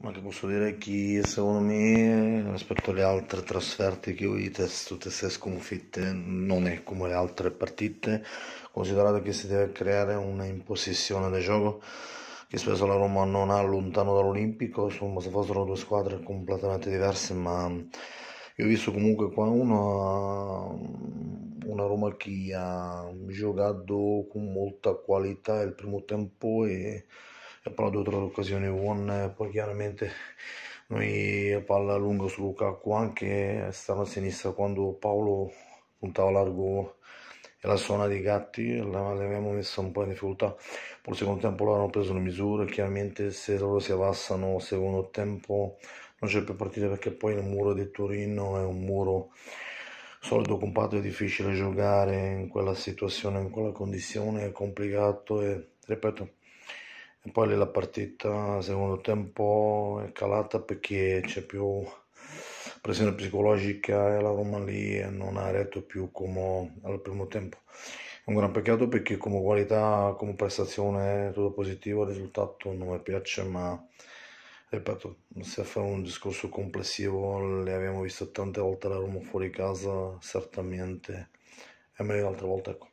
Ma ti posso dire che secondo me rispetto alle altre trasferte che ho visto, tutte queste sconfitte, non è come le altre partite, considerato che si deve creare una imposizione del gioco che spesso la Roma non ha lontano dall'Olimpico, insomma se fossero due squadre completamente diverse, ma io ho visto comunque qua una, una Roma che ha giocato con molta qualità il primo tempo e però due o tre occasioni one poi chiaramente noi palla lunga su Lukaku anche stava a sinistra quando Paolo puntava largo e la zona dei gatti l'abbiamo messa un po' in difficoltà poi al secondo tempo l'hanno preso le misure chiaramente se loro si avvassano secondo tempo non c'è più partita perché poi il muro di Torino è un muro solido compatto è difficile giocare in quella situazione in quella condizione è complicato e ripeto e poi la partita, secondo tempo, è calata perché c'è più pressione psicologica e la Roma lì non ha retto più come al primo tempo. un gran peccato perché come qualità, come prestazione, tutto positivo, il risultato non mi piace, ma ripeto, se fa un discorso complessivo, le abbiamo visto tante volte la Roma fuori casa, certamente, e meglio altre volte ecco.